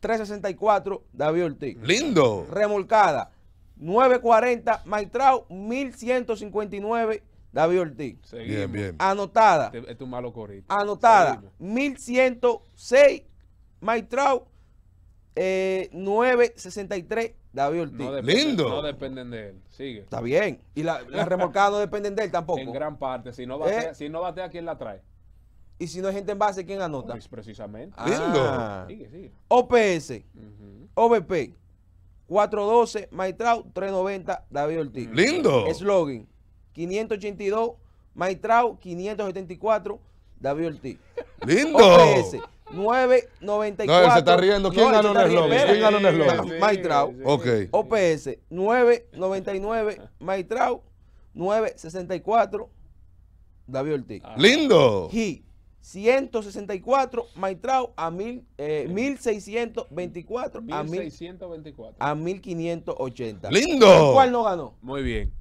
364, David Ortiz. Lindo. Remolcada. 940, Maitrao, 1159, David Ortiz. Bien, bien. Anotada. Este, este es un malo corito. Anotada. 1106, Mike eh, 9.63 David Ortiz. Lindo. No dependen de él. Sigue. Está bien. Y la, la *laughs* no dependen de él tampoco. En gran parte. Si no batea, eh. si no ¿quién la trae? Y si no hay gente en base, ¿quién anota? Pues precisamente. Ah. Lindo. Sigue, sigue. OPS. OBP. 412, Maitrao, 390, David Ortiz. Lindo. Slogan, 582, Maitrao, 574, David Ortiz. Lindo. OPS, 994. se está riendo. ¿Quién ganó un eslogan? ¿Quién ganó el eslogan? Maitrao. Ok. OPS 999 Maitrao 964 David Ortiz. Ah. Lindo. Y 164 Maitrao a mil, 1624 eh, a 1624 a 1580. Lindo. ¿Cuál no ganó? Muy bien.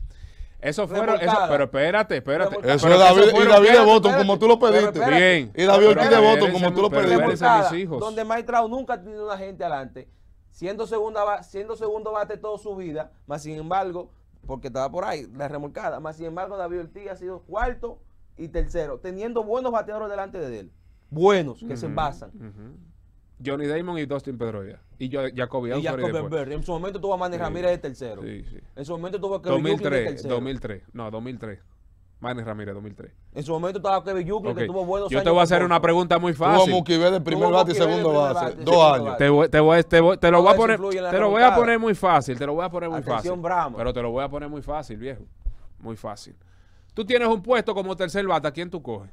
Eso fueron, pero espérate, espérate. Eso es David, y David de Boston, como tú lo pediste. Bien. Y David Ortiz de como tú lo pediste. mis hijos. Donde Maestrao nunca ha tenido una gente adelante, siendo, siendo segundo bate toda su vida, más sin embargo, porque estaba por ahí, la remolcada, más sin embargo, David Ortiz ha sido cuarto y tercero, teniendo buenos bateadores delante de él. Buenos, que se basan Johnny Damon y Dustin Pedroia. Y yo, Jacoby Y Jacoby En su momento tuvo a Manny Ramírez el tercero. Sí, sí. En su momento tuvo a Kevin 2003, 2003. No, 2003. Manny Ramírez, 2003. En su momento estaba Kevin Yuki, que tuvo buenos Yo te voy a hacer una pregunta muy fácil. Tuvo ve de primer bate y segundo bate. Dos años. Te, lo, voy a poner, te lo voy a poner muy fácil. Te lo voy a poner muy fácil. Pero te lo voy a poner muy fácil, viejo. Muy fácil. Tú tienes un puesto como tercer ¿A ¿Quién tú coges?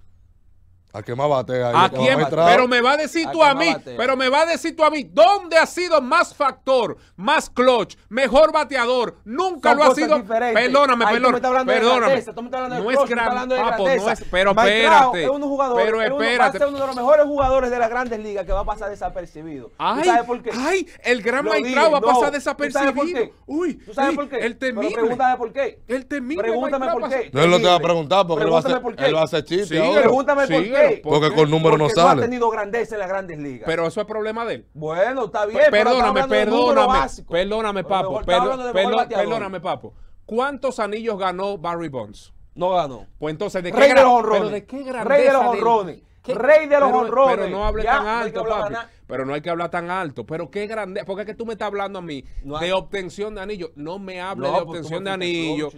¿A qué más batea? quién? Pero me va a decir tú a mí, pero me va a decir tú a mí, ¿dónde ha sido más factor, más clutch, mejor bateador? Nunca lo ha sido. Perdóname, perdóname. me perdóname. no, es gran, hablando de papo, no es pero espérate. Es jugador, pero espérate. uno, de los mejores jugadores de las Grandes Ligas que va a pasar desapercibido. Ay, sabes por qué? Ay, el gran Maitrao va a pasar desapercibido. ¿tú sabes Uy, ¿tú sabes por qué? El temible. pregúntame por qué. El temible. Pregúntame por qué. No lo te va a preguntar porque él va a hacer chiste. Pregúntame por qué. Porque, con números no sale. No ha tenido grandeza en las grandes ligas. Pero eso es problema de él. Bueno, está bien. Pero perdóname, perdóname. Perdóname, papo. perdóname, papo. ¿Cuántos anillos ganó Barry Bonds? No ganó. Pues entonces, ¿de qué, de los ¿de qué grandeza Rey de los honrones. Rey de los honrones. Pero no hable tan alto, papi pero no hay que hablar tan alto. Pero qué grande, porque es que tú me estás hablando a mí de obtención de anillo. No me hables de pues, obtención de anillo.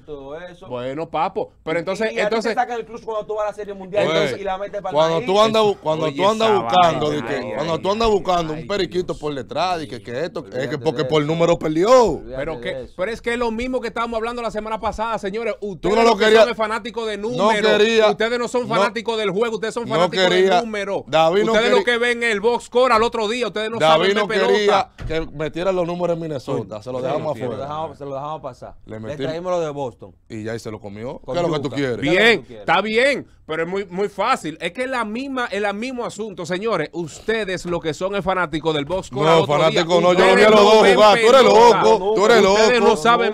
Bueno, papo, pero entonces... el cruz cuando tú vas a la Serie Mundial y la metes para cuando tú andas Cuando tú andas buscando, cuando tú andas buscando un periquito por detrás, y que, que, esto, es que porque por el número perdió. Pero, que, pero es que es lo mismo que estábamos hablando la semana pasada, señores. Ustedes no, son fanáticos de números. ustedes no son fanáticos del juego, ustedes son fanáticos de números. Ustedes lo que ven el box score al otro día. Ustedes no saben de no quería que metieran los números en Minnesota. se lo dejamos afuera. Se lo dejamos, pasar. Le, Le traímos lo de Boston. Y ya ahí se lo comió. ¿Qué es lo que tú quieres? Bien, está bien, pero es muy, muy fácil. Es que es la misma, es el mismo asunto, señores. Ustedes lo que son el fanático del Boston. No, fanático no. Yo lo vi a los dos jugar. Tú eres loco. tú eres loco. Ustedes no saben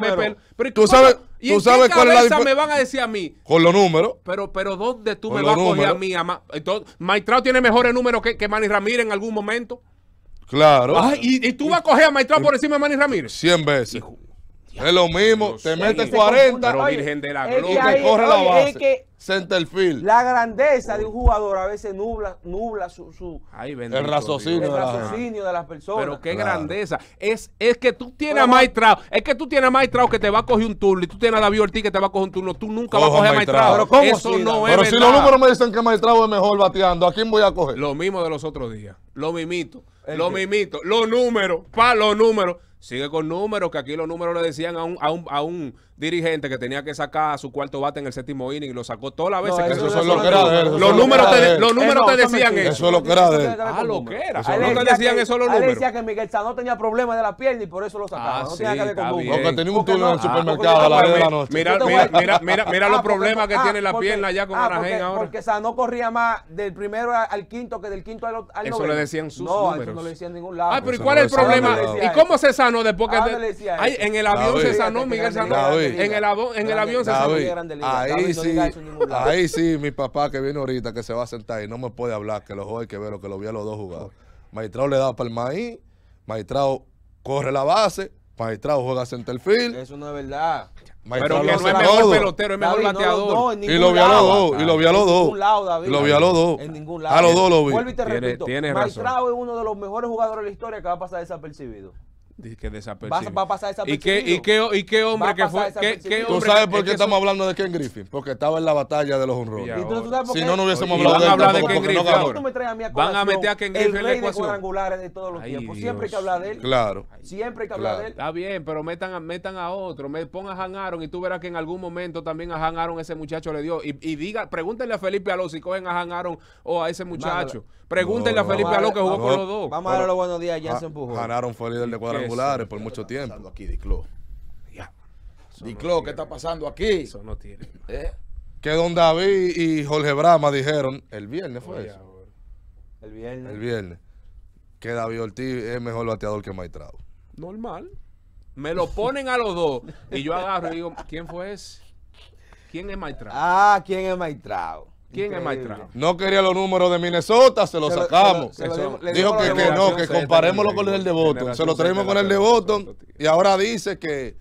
pero Tú sabes... ¿Y ¿Tú sabes cuál es la me van a decir a mí? Con los números. Pero, pero ¿dónde tú me vas a coger a mí? A tiene mejores números que, que Manny Ramírez en algún momento. Claro. ¿y, tú vas a coger a Maestrao por eh, encima de Manny Ramírez? Cien veces. Es lo mismo, te mete 40 pero Virgen de la Gloria. corre la base. Centerfield. La grandeza de un jugador a veces nubla, su, su el raciocinio, de, las personas. Pero qué grandeza. Es, que tú tienes a Maestrao. es que tú tienes a Maestrao que te va a coger un turno y tú tienes a David Ortiz que te va a coger un turno. Tú nunca vas a coger a Maestrao. Pero Eso no es Pero si los números me dicen que Maestrao es mejor bateando, ¿a quién voy a coger? Lo mismo de los otros días. Lo mimito. Lo mimito. Los números, pa los números. Sigue con números, que aquí los números le decían a un, a un, a un dirigente que tenía que sacar a su cuarto bate en el séptimo inning y lo sacó todas las veces. que lo Los números te, los números te decían eso. Eso es lo que era de Ah, lo que era. No te decían eso los ah, números. decía que Miguel Sano tenía problemas de la pierna y por eso lo ah, sacaba. No tenía que ver con Porque tenía un turno en el supermercado a la de la noche. Mira ah, los problemas que tiene la pierna ya con Arajén ahora. Porque Sano corría más del primero al quinto que del quinto al noveno. Eso le decían sus números. No, le decían ningún lado. Ah, pero ¿y cuál es el problema? ¿Y cómo se sanó después que.? En el avión se sanó Miguel Sano en el, en el avión se grande. Ahí sí, ahí sí, mi papá que viene ahorita, que se va a sentar y no me puede hablar, que lo juego hay que ver, que lo vi a los dos jugados. Maestrao le da para el maíz, Maestrao corre la base, Maestrao juega centerfield. Eso no es verdad. Maestrao pero no es mejor pelotero, es mejor bateador. y lo vi a los dos, y lo vi a los dos. Y lo vi a los dos. En ningún lado. A los dos lo vi. Vuelvo y es uno de los mejores jugadores de la historia que va a pasar desapercibido que desapercibido. Va, a pasar desapercibido. ¿Y qué, y qué, hombre que fue? ¿Qué, tú sabes por qué estamos hablando de Ken Griffin? Porque estaba en la batalla de los honros Si no, no hubiésemos hablado de, hablar de Ken Griffin. van a meter a Ken Griffin en la ecuación. de todos los Siempre hay que hablar de él. Claro. Siempre hay que hablar de él. Está bien, pero metan a, metan a otro. Me pongan a Han Aaron y tú verás que en algún momento también a Han Aaron ese muchacho le dio. Y, diga, pregúntenle a Felipe Aló si cogen a Han Aaron o a ese muchacho. Pregúntenle a Felipe Aló que jugó con los dos. Vamos a darle los buenos días a Pujol. Han Aaron fue líder de por mucho tiempo. Aquí, Diclo. Ya. Diclo, ¿qué está pasando aquí? Eso no tiene. ¿Eh? Que don David y Jorge Brahma dijeron, el viernes fue El viernes. El viernes. Que David Ortiz es mejor bateador que maitrado Normal. Me lo ponen a los dos. Y yo agarro y digo, ¿quién fue ese? ¿Quién es Maitrao? Ah, ¿quién es Maitrao? ¿Quién es Mike No quería los números de Minnesota, se los sacamos. dijo que, no, que comparémoslo con el de Bottom. Se lo traemos con el de Bottom y ahora dice que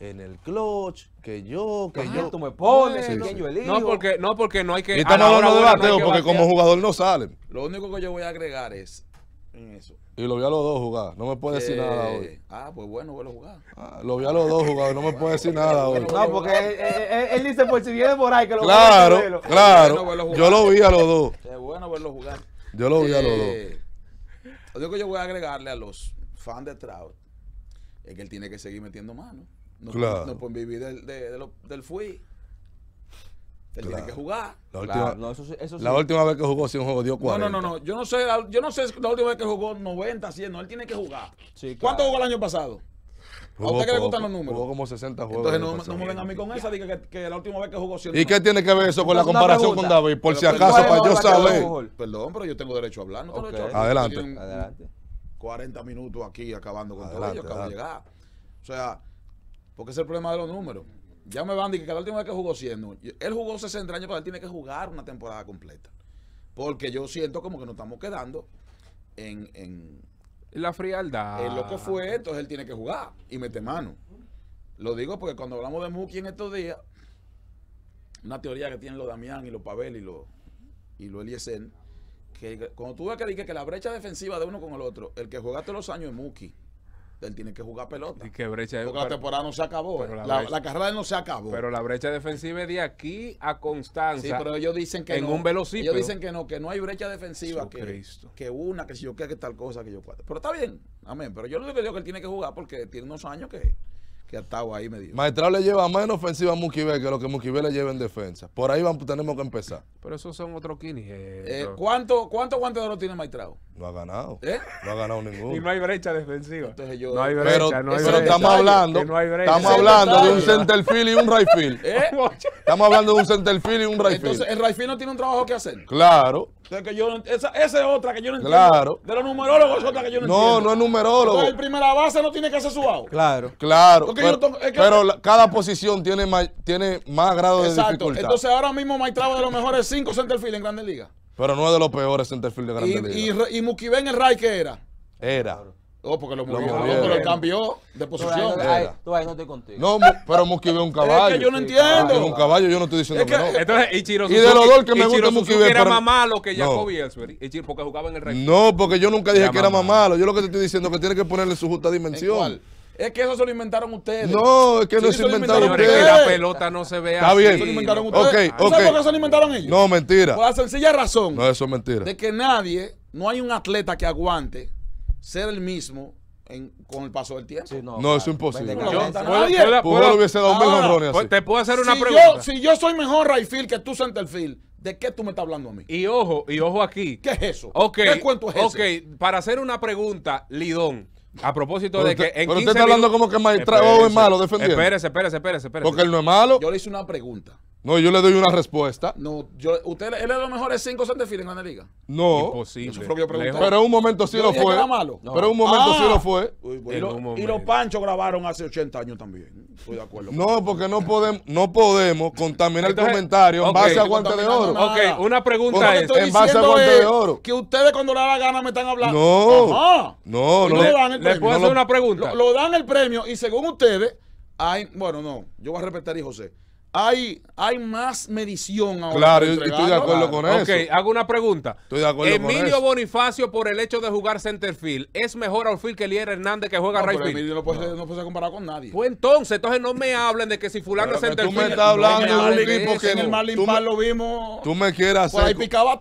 en el clutch, que yo, que ah, yo. Tú me pones, que yo No porque, no, porque no hay que. Y estamos hablando porque como jugador no sale Lo único que yo voy a agregar es en eso y lo vi a los dos jugar. No me puede decir nada hoy. Ah, pues bueno, vuelvo a jugar. Ah, lo vi a los dos jugar. No me puede decir nada hoy. No, porque él, dice pues si viene por ahí que lo Claro, claro. yo lo vi a los dos. es bueno verlo jugar. Yo lo vi a los dos. Lo eh, que yo voy a agregarle a los fans de Trout es que él tiene que seguir metiendo mano. No, pueden vivir del, de, de del fui tiene que jugar. La última, vez que jugó, si un juego dio cuatro. No, no, no, Yo no sé, la, yo no sé la última vez que jugó 90, 100. No, él tiene que jugar. ¿Cuánto jugó el año pasado? ¿A usted qué le gustan los números? Jugó como 60 juegos. Entonces no, me vengan a mí con esa, diga que, la última vez que jugó 100. ¿Y qué tiene que ver eso con la comparación con David? Por si acaso, para yo saber. Perdón, pero yo tengo derecho a hablar. Adelante. Adelante. 40 minutos aquí acabando con adelante, todo acabo de llegar. O sea, porque qué es el problema de los números. Ya me van, que la última vez que jugó siendo? Él jugó 60 años, pero él tiene que jugar una temporada completa. Porque yo siento como que nos estamos quedando en, la frialdad. El lo que fue, entonces él tiene que jugar y mete mano. Lo digo porque cuando hablamos de Muki en estos días, una teoría que tienen los Damián y los Pavel y los, y Eliesen, que cuando tú ves que, que la brecha defensiva de uno con el otro, el que juega todos los años es Muki él tiene que jugar pelota. Y que brecha Porque la temporada no se acabó. Eh. La, carrera no se acabó. Pero la brecha defensiva es de aquí a Constanza. Sí, pero ellos dicen que en un velocípedo. Ellos dicen que no, que no hay brecha defensiva. que, que una, que si yo quiera que tal cosa, que yo cuatro. Pero está bien. Amén. Pero yo lo digo que él tiene que jugar porque tiene unos años que que ha estado ahí medio. Maestral le lleva menos ofensiva a Mukibe que lo que Mukibe le lleva en defensa. Por ahí tenemos que empezar. Pero esos son otros kinis. Eh, eh ¿Cuánto cuánto guante de oro tiene Maestral? No ha ganado. ¿Eh? No ha ganado ninguno. y no hay brecha defensiva. Entonces yo, no hay brecha, pero, Pero estamos hablando, ¿Eh? *laughs* estamos hablando de un centerfield y un rightfield. ¿Eh? Estamos hablando de un centerfield y un rightfield. Entonces, el rightfield no tiene un trabajo que hacer. Claro. Que yo esa, es otra que yo no entiendo. Claro. De los numerólogos es otra que yo no, entiendo. No, no es numerólogo. el primera base no tiene que hacer su agua. Claro. Claro pero, cada posición tiene más, tiene más grado de dificultad. Entonces ahora mismo Maitrava de los mejores cinco centerfield en Grandes Ligas. Pero no es de los peores centerfield de Grandes y, Ligas. Y, y Mukiben el Ray que era. Era. Oh, porque lo ah, cambió de posición. ahí, no No, pero Muki es un caballo. *laughs* Es que yo no entiendo. Es un caballo, yo no estoy diciendo que, no. Entonces, Ichiro Suzuki, y que me gusta Muki era más malo que Jacoby no. porque jugaba en el rey. No, porque yo nunca dije que era más malo. Yo lo que te estoy diciendo es que tiene que ponerle su justa dimensión. ¿En es que eso se lo inventaron ustedes. No, es que no se, lo inventaron, ustedes. Es que la pelota no se vea Está bien. Eso lo inventaron ustedes. Okay, por qué se lo inventaron ellos? No, mentira. Por la sencilla razón. No, eso es mentira. De que nadie, no hay un atleta que aguante ser el mismo con el paso del tiempo. no, no eso es imposible. Yo, yo, hubiese dado un así. Pues, te puedo hacer una si pregunta. si yo soy mejor right que tú centerfield, ¿de qué tú me estás hablando a mí? Y ojo, y ojo aquí. ¿Qué es eso? ¿Qué cuento es eso? Ok, para hacer una pregunta, Lidón. A propósito de que en Pero usted está hablando como que magistrado es malo defendiendo. espérese, espérese, espérese. Porque él no es malo. Yo le hice una pregunta. No, yo le doy una respuesta. No, yo, usted, él es de los mejores cinco define en la liga. No. Imposible. Pero un momento sí lo ah. fue. malo. Pero un momento sí lo fue. y, los Pancho grabaron hace 80 años también. Estoy de acuerdo. No, porque no podemos, no podemos contaminar el comentario en base a guante de oro. Ok, una pregunta es. En base a guante de oro. Que ustedes cuando le da la gana me están hablando. No. No, no. no le, puedo hacer una pregunta? Lo, dan el premio y según ustedes, hay, bueno, no. Yo voy a repetir y José hay, hay más medición ahora. Claro, estoy de acuerdo con eso. Ok, hago una pregunta. Estoy de acuerdo Emilio Bonifacio, por el hecho de jugar centerfield, ¿es mejor outfield que Lier Hernández que juega no, Emilio no puede, no. puede ser comparado con nadie. Pues entonces, entonces no me hablen de que si fulano es centerfield. Tú me estás hablando de un equipo que en el Marlin lo vimos. Tú me quieras hacer.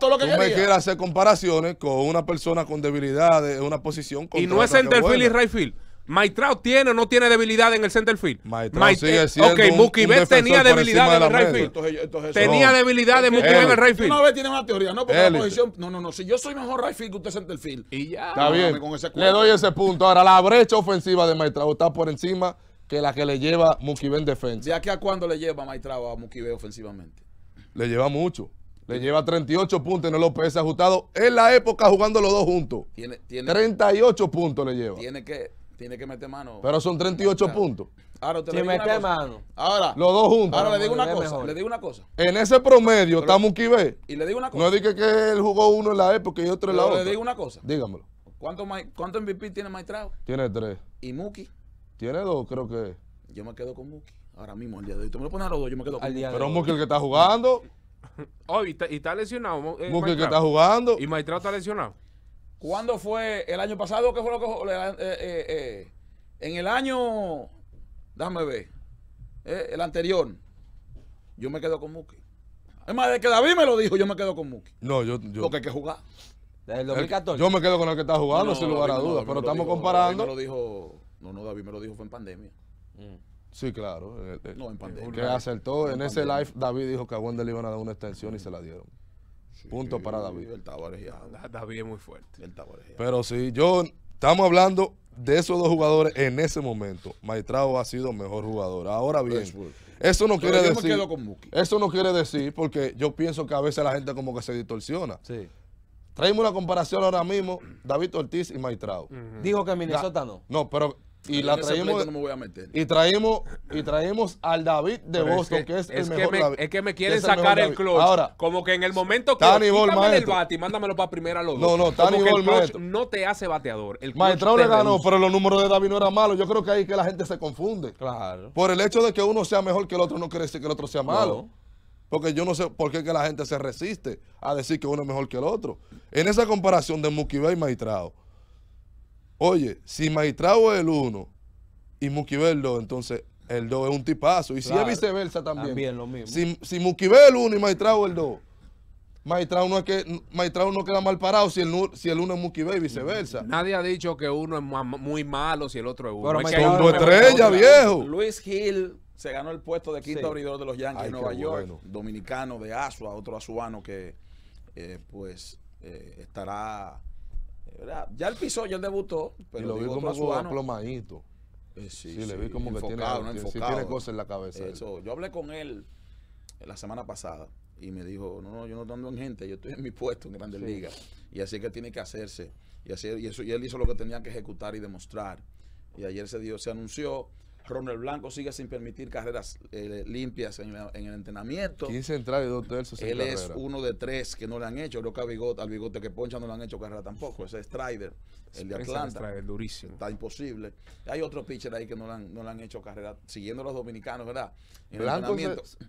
lo que me quieres hacer comparaciones con una persona con debilidades, una posición. Y no es centerfield y right Maitrao tiene o no tiene debilidad en el center field. Maitrao sigue siendo Ok, Mukibet tenía debilidad en el right field. tenía debilidad de Mookie en el right field. Una vez tiene una teoría, no porque la posición. No, no, no. Si yo soy mejor right field que usted center field. Y ya. Está bien. le doy ese punto. Ahora, la brecha ofensiva de Maitrao está por encima que la que le lleva Mookie en defensa. ¿De aquí a cuándo le lleva Maitrao a Mookie ofensivamente? Le lleva mucho. Le lleva 38 puntos en el OPS ajustado en la época jugando los dos juntos. Tiene, tiene, 38 puntos le lleva. Tiene que tiene que meter mano. Pero son 38 puntos. Ahora, te mete mano. Ahora, los dos juntos. Ahora le digo una cosa, le digo una cosa. En ese promedio está B. Y le digo una cosa. No dije que él jugó uno en la e, porque y otro en la O. le digo una cosa. Dígamelo. ¿Cuántos cuánto MVP tiene Maestrado? Tiene tres. ¿Y Muki? Tiene dos, creo que. Yo me quedo con Muki. Ahora mismo, al día de hoy. Tú me lo pones a los dos, yo me quedo con al día Pero Muki el que está jugando. *laughs* Oh, y, está lesionado. Eh, Muki el que está jugando. Y Maestrao está lesionado. ¿Cuándo fue el año pasado? ¿Qué fue lo que eh, eh, eh, en el año, déjame ver, el anterior, yo me quedo con Muki. Es más, de que David me lo dijo, yo me quedo con Muki. No, yo, yo. Porque hay que jugar. Desde el 2014. yo me quedo con el que está jugando, sin lugar a dudas. pero estamos comparando. lo dijo, no, no, David me lo dijo, fue en pandemia. Mm. Sí, claro. no, en pandemia. Que acertó. En, ese live, David dijo que a Wendell le iban a dar una extensión y se la dieron. Punto para David. El David es muy fuerte. Pero sí, yo estamos hablando de esos dos jugadores en ese momento. Maitrao ha sido mejor jugador. Ahora bien, eso no quiere decir. Eso no quiere decir porque yo pienso que a veces la gente como que se distorsiona. Sí. Traemos una comparación ahora mismo, David Ortiz y Maitrao Dijo que Minnesota no. No, pero y la traemos, Y traemos, y al David de Pero Boston, que, es el mejor Es que me quieren sacar el, como que en el momento que Tani el bate mándamelo para primera los dos. No, no, Tani Ball, No te hace bateador. El le ganó, pero los números de David no eran malos. Yo creo que ahí que la gente se confunde. Claro. Por el hecho de que uno sea mejor que el otro, no quiere decir que el otro sea malo. Porque yo no sé por qué que la gente se resiste a decir que uno es mejor que el otro. En esa comparación de Mukibay y Maestrao Oye, si Magistrado es el uno y el 2, entonces el 2 es un tipazo. Y si es viceversa también. También lo mismo. Si, si es el 1 y Maestrao el 2. Maestrao no, es que, no queda mal parado si el, si el uno es Muquivel y viceversa. Nadie ha dicho que uno es muy malo si el otro es uno. Pero son dos viejo. Luis Gil se ganó el puesto de quinto abridor de los Yankees en Nueva York. Dominicano de Asua, otro azuano que eh, pues eh, estará piso Ya el debutó, pero y lo vi como un aplomadito. Eh, sí, le vi como que tiene, cosas en la cabeza. yo hablé con él eh, la semana pasada y me dijo, no, no, yo no ando en gente, yo estoy en mi puesto en Grandes Ligas y así que tiene que hacerse. Y, así, y, eso, y él hizo lo que tenía que ejecutar y demostrar. Y ayer se, dio, se anunció Ronald Blanco sigue sin permitir carreras eh, limpias en, el entrenamiento. 15 entradas y dos Él es uno de tres que no le han hecho. Creo que al Bigote que poncha no le han hecho carrera tampoco. Ese es Strider, el de Atlanta. Está imposible. Hay otro pitcher ahí que no le han, hecho carrera, siguiendo a los dominicanos, ¿verdad? En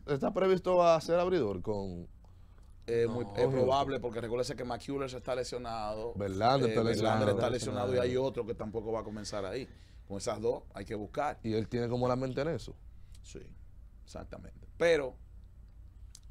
está previsto a ser abridor con es probable porque recuérdese que McCullers está lesionado. está, eh, está, está lesionado. y hay otro que tampoco va a comenzar ahí. Con esas dos hay que buscar. Y él tiene como la mente en eso. Sí, exactamente. Pero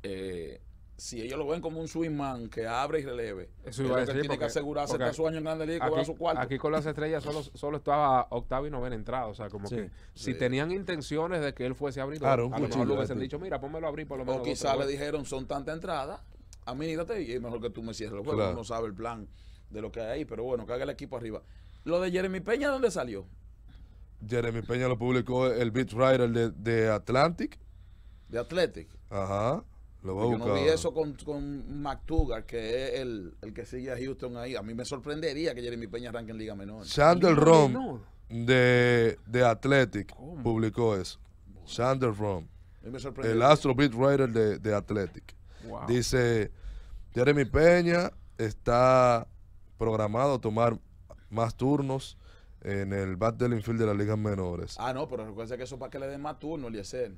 eh, si ellos lo ven como un swingman que abre y releve, eso es que tiene que asegurarse su año en y su cuarto. Aquí con las estrellas solo, estaba octavo y ven entrada. O sea, como que si tenían intenciones de que él fuese a claro, a lo mejor lo hubiesen este. dicho, mira, pónmelo abrir por lo menos. O quizá le dijeron, son tanta entrada, amínítate y es mejor que tú me cierres el Uno sabe el plan de lo que hay ahí, pero bueno, que haga el equipo arriba. Lo de Jeremy Peña, ¿dónde salió? Jeremy Peña lo publicó el beat writer de, Atlantic. De Athletic. Ajá. Lo voy a yo no vi eso con, con que es el, el, que sigue a Houston ahí. A mí me sorprendería que Jeremy Peña arranque en Liga Menor. Sander Rom de, de Athletic publicó eso. Sander Rom. El Astro Beat Writer de, de Athletic. Dice, Jeremy Peña está programado a tomar más turnos en el bat del infield de las ligas menores. Ah, no, pero recuerda que eso para que le den más turno, Eliezer.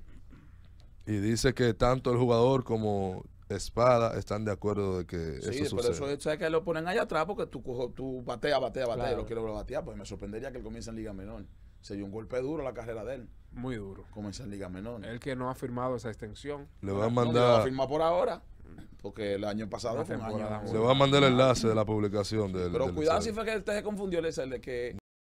Y dice que tanto el jugador como Espada están de acuerdo de que sí, eso Sí, pero eso es que lo ponen allá atrás porque tú, tú bateas, bateas. batea, lo quiero batear, pues me sorprendería que él comience en Liga Menor. Se dio un golpe duro a la carrera de él. Muy duro. Comienza en Liga Menor. El que no ha firmado esa extensión. Le va a mandar... No, le va a firmar por ahora. Porque el año pasado fue un Le va a mandar el enlace de la publicación del. Pero cuidado si fue que usted se confundió el de que